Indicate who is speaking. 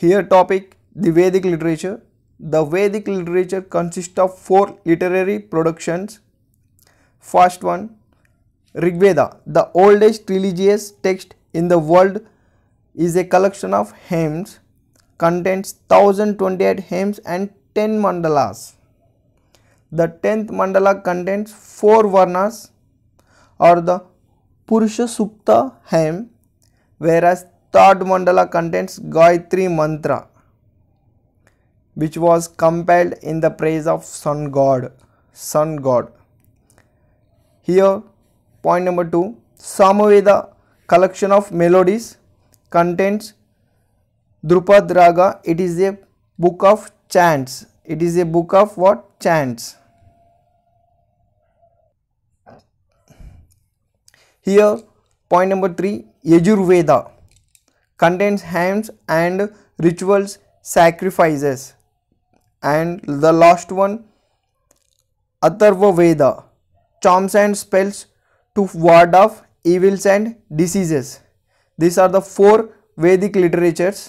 Speaker 1: Here topic the Vedic literature. The Vedic literature consists of four literary productions. First one Rig Veda, the oldest religious text in the world is a collection of hymns contains 1028 hymns and 10 mandalas. The 10th mandala contains 4 varnas or the Purusha Sukta hymn whereas Third mandala contains Gayatri mantra which was compiled in the praise of sun god. Sun god. Here point number 2 Samaveda collection of melodies contains Drupad Raga. It is a book of chants. It is a book of what? Chants. Here point number 3 Yajurveda contains hymns and rituals, sacrifices. And the last one, Atharva Veda, charms and spells to ward off evils and diseases. These are the four Vedic literatures